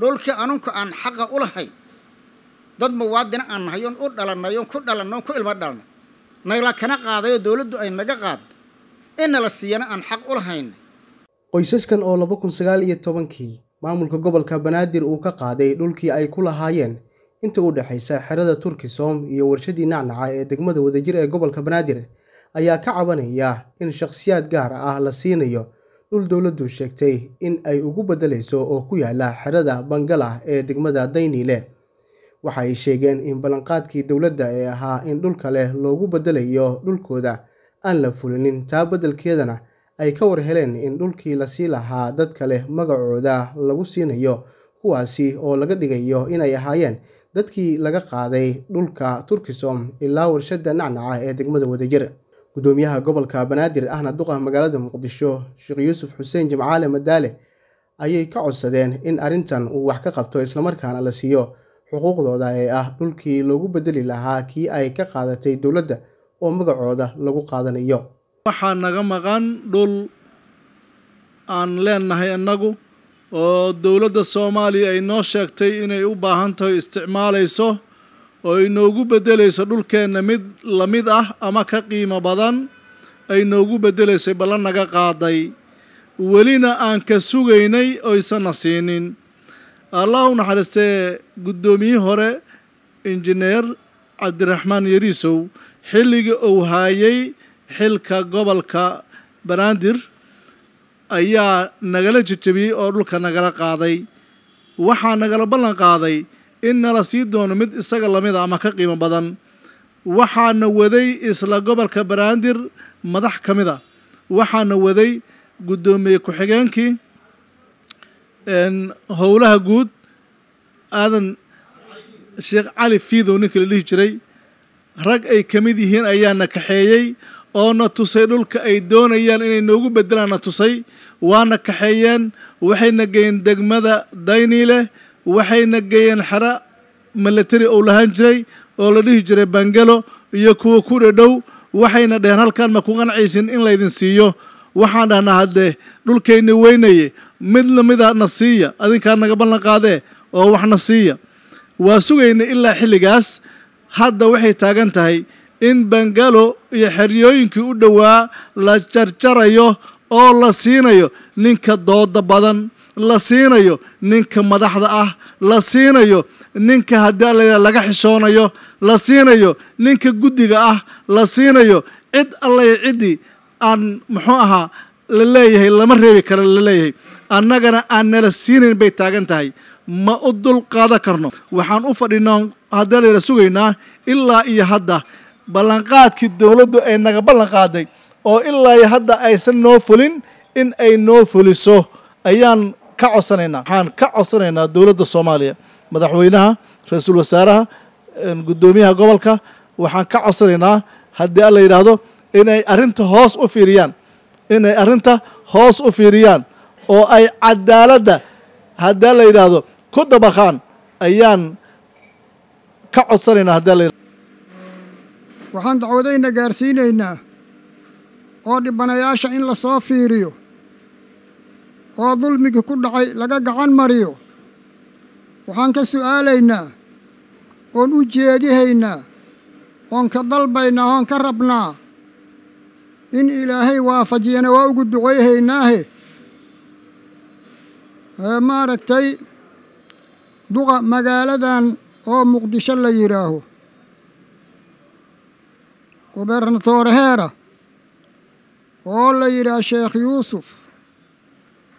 dhulkii anunku aan xaqa u lahayn dad muwaadina aan nahay oon u dhalannay oon ku dhalannay ku ilmo dhalnay naylaa kana qaadayoo dowladdu ay naga qaada inala siiyana aan xaq u lahayn qoysaskan oo laba kun sagaal iyo tobankii maamulka gobolka banaadir uu ka qaaday dhulkii ay ku lahaayeen inta u dhexaysa xerada turkisom iyo warshadii nacnaca ee degmada wadajir ee gobolka banaadir ayaa ka cabanaya in shakhsiyaad gaar ah la siinayo dhul dowladdu sheegtay in ay ugu beddelayso oo ku yaala xerada bangala ee degmada dayniile waxay sheegeen in ballanqaadkii dowladda ee ahaa in dhul kale loogu beddelayo dhulkooda aan la fulinin taa beddelkeedana ay ka war heleen in dhulkii lasii lahaa dad kale magacooda lagu siinayo kuwaasi oo laga dhigayo inay ahaayeen dadkii laga qaaday dhulka turkisom ilaa warshadda nacnaca ee degmada wadajir gudoomiyaha gobolka banaadir ahna duqa magaalada muqdisho sheekh yuusuf xuseen jimcaale madaale ayay ka codsadeen in arrintan uu wax ka qabto islamarkaana la siiyo xuquuqdooda ee ah dhulkii loogu bedeli lahaa kii ay ka qaadatay dowladda oo magacooda lagu qaadanayo waxaa naga maqan dhul aan leenahay innagu oo dowladda soomaaliya ay noo sheegtay inay u baahan tahay isticmaalayso oo inoogu beddelayso dhulkeenna mid la mid ah ama ka qiimo badan ay noogu beddelaysay ballan naga qaaday welina aan ka sugaynay oysana siinin allahu naxariistee guddoomiyihii hore injineer cabdiraxmaan yariisow xilliga uu haayay xilka gobolka banaadir ayaa nagala jejebiyey oo dhulka nagala qaaday waxaa nagala ballan qaaday in nala sii doono mid isaga a ah ama ka qiimo badan waxaana waday isla gobolka banaadir madax ka mid a ah. waxaana waday guddoomiye ku-xigeenkii howlaha guud aadan sheekh cali fiidow ninkii la dhihi jiray rag ay ka mid yihiin ayaana kaxeeyey oo na tusay dhulka ay doonayaan inay noogu beddelaan na tusay waana kaxeeyeen waxayna geyn degmada daynii leh waxayna geeyeen xero milatari uu lahaan jiray oo la dhihi jiray bangelo iyo kuwa ku dhadhow waxayna dheheen halkan ma ku qancaysin in laydin siiyo waxaan dhahnaa haddee dhulkayna weynaye midna midaa na siiya adinkaa naga ballan qaadee oo waxna siiya waa sugayna ilaa xilligaas hadda waxay taagan tahay in bangalo iyo xeryooyinkii u dhowaa la jarjarayo oo la siinayo ninka dooda badan la siinayo ninka madaxda ah la siinayo ninka haddii alla laga xishoonayo la siinayo ninka guddiga ah la siinayo cid allay ciddii aan muxuu ahaa la leeyahay lama reebi kara la leeyahay annagana aan nala siinayn bay taagan tahay ma u dul qaadan karno waxaan u fadhinaa haddii layla sugaynaa ilaa iyo hadda ballanqaadkii dowladdu ay naga ballan qaaday oo ilaa iyo hadda aysan noo fulin in ay noo fuliso ayaan ka codsanaynaa waxaan ka codsanaynaa dowladda soomaaliya madaxweynaha ra-iisul wasaaraha guddoomiyaha gobolka waxaan ka codsanaynaa haddii a la yidhaahdo inay arrinta hoos u fiiriyaan inay arrinta hoos u fiiriyaan oo ay cadaaladda haddii la yidhaahdo ku dabakaan ayaan ka codsanaynaa haddii alla yidhahdo waxaan dacwadayna gaarsiinaynaa oo dhibanayaasha in la soo fiiriyo oo dulmigii ku dhacay laga gacan mariyo waxaan ka su'aalaynaa oon u jeedihaynaa oon ka dalbaynaa oon ka rabnaa in ilaahay waafajiyana waa ugu ducayhaynaahe maaragtay duqa magaaladan oo muqdisho la yidhaaho gubernator heera oo la yidhaah sheekh yuusuf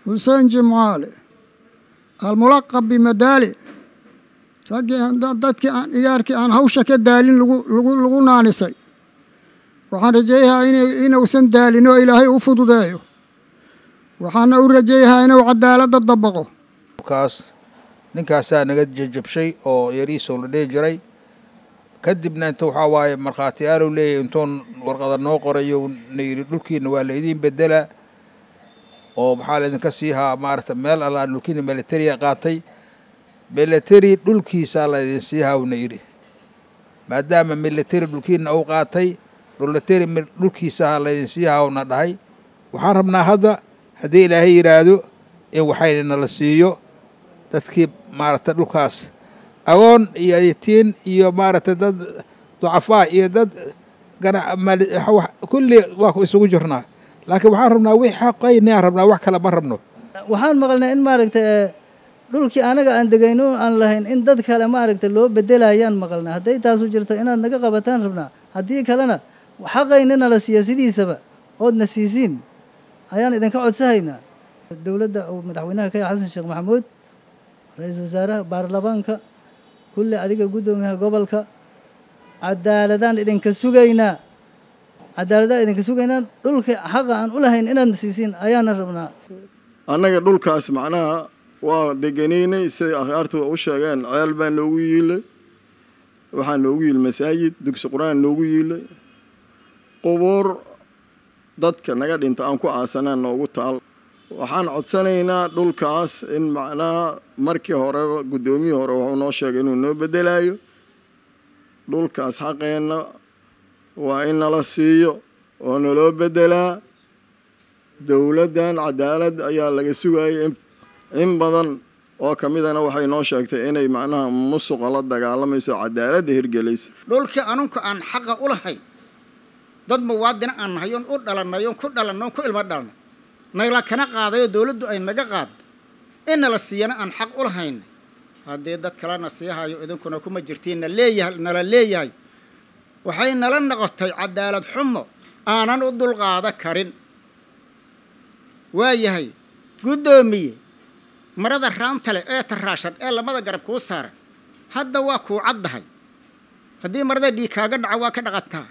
xuseen jimcaale almulaqab bimadaali raggii dadkii aan iyaarkii aan hawsha ka daalin lagu naanisay waxaan rajayhaa inuusan daalin oo ilaahay u fududeeyo waxaana u rajayhaa inuu cadaaladda dabaqo kaas ninkaasaa naga jajabshay oo yariisoo la dhehi jiray kadibna inta waxaa waaye markhaati aaluu leeyahy intuun warqada noo qorayo na yidhi dhulkiina waa la idiin bedelaa oo maxaa laydinka siihaa maarata meel allaa dhulkiina milatariya qaatay militari dhulkiisaa laydin siihaa uuna yidhi maadaama militari dhulkiina uu qaatay dhulateri dhulkiisaha laydin siihaa uuna dhahay waxaan rabnaa hadda haddii ilaahay yidhaahdo in waxayna la siiyo dadkii maarata dhulkaas agoon iyo yitiin iyo maarata dad ducafaa iyo dad kulli waa isugu jirnaa laakiin waxaan rabnaa wix xaqaynayaan rabnaa wax kale ma rabno waxaan maqalnaa in maaragta dhulkii anaga aan degayno aan lahayn in dad kale maaragta loo bedelayaan maqalnaa hadday taasu jirto inaad naga qabataan rabnaa haddii kalena xaqaynana la siiya sidiisaba oodna siisiin ayaan idinka codsahaynaa dowladda uu madaxweynaha kaya xasan sheekh maxamuud ra-iisul wasaaraha baarlamaanka kulli adiga guddoomiyaha gobolka cadaaladaan idinka sugaynaa cadaaladaha idinka sugaynaan dhulka xaqa aan u lahayn inaadna siisiin ayaana rabnaa annaga dhulkaas macnaha waa deganaynay siday akhyaartu u sheegeen ceel baa noogu yiilay waxaa noogu yiilay masaajid dugsi qur-aan noogu yiilay qubuur dadka naga dhinta aan ku aasanaan noogu taal waxaan codsanaynaa dhulkaas in macnaha markii horeba guddoomiyii hore wuxuu noo sheegay inuu noo beddelayo dhulkaas xaqeenna waa in nala siiyo oo naloo bedelaa dowladdan cadaalad ayaa laga sugayay in badan oo ka midana waxay noo sheegtay inay macnaha musuqa la dagaalamayso cadaaladda hirgelayso dhulkii anunka aan xaqa u lahayn dad muwaadina aan nahay oon u dhalannay oon ku dhalannay oon ku ilmo dhalnay nayla kana qaadayoo dowladdu ay naga qaadday inala siiyana aan xaq u lahayna haddee dad kalena siihayo idinkuna kuma jirtiin na nala leeyahay waxay nala noqotay cadaalad xumo aanan u dulqaado karin waayahay guddoomiye marada raamta ee taraashan ee lamada garab kuu saaran hadda waa kuu caddahay haddii marada dhiig kaaga dhaca waa ka dhaqataa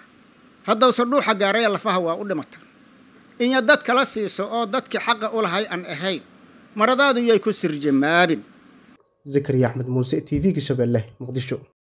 haddowse dhuuxa gaaraya lafaha waa u dhimataa inyo dad kala siiso oo dadkii xaqa u lahay aan ahayn maradaadu yay ku sirjamaabin zakariya axmed muuse t v-ga shabeelle muqdisho